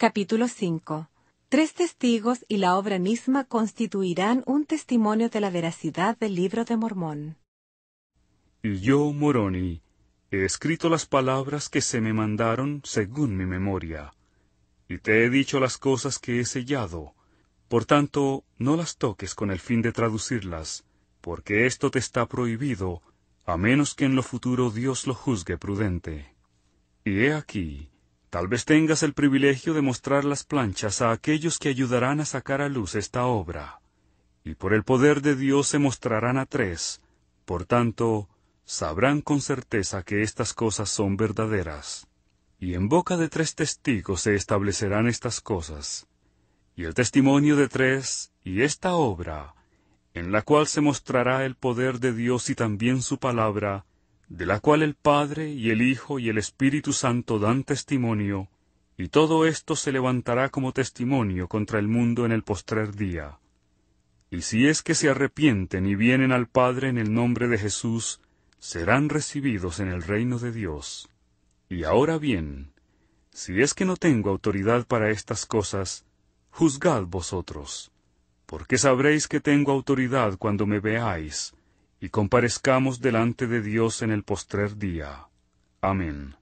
Capítulo 5. Tres testigos y la obra misma constituirán un testimonio de la veracidad del libro de Mormón. Y Yo, Moroni, he escrito las palabras que se me mandaron según mi memoria, y te he dicho las cosas que he sellado. Por tanto, no las toques con el fin de traducirlas, porque esto te está prohibido, a menos que en lo futuro Dios lo juzgue prudente. Y he aquí, Tal vez tengas el privilegio de mostrar las planchas a aquellos que ayudarán a sacar a luz esta obra, y por el poder de Dios se mostrarán a tres, por tanto, sabrán con certeza que estas cosas son verdaderas. Y en boca de tres testigos se establecerán estas cosas, y el testimonio de tres, y esta obra, en la cual se mostrará el poder de Dios y también su palabra, de la cual el Padre y el Hijo y el Espíritu Santo dan testimonio, y todo esto se levantará como testimonio contra el mundo en el postrer día. Y si es que se arrepienten y vienen al Padre en el nombre de Jesús, serán recibidos en el reino de Dios. Y ahora bien, si es que no tengo autoridad para estas cosas, juzgad vosotros, porque sabréis que tengo autoridad cuando me veáis, y comparezcamos delante de Dios en el postrer día. Amén.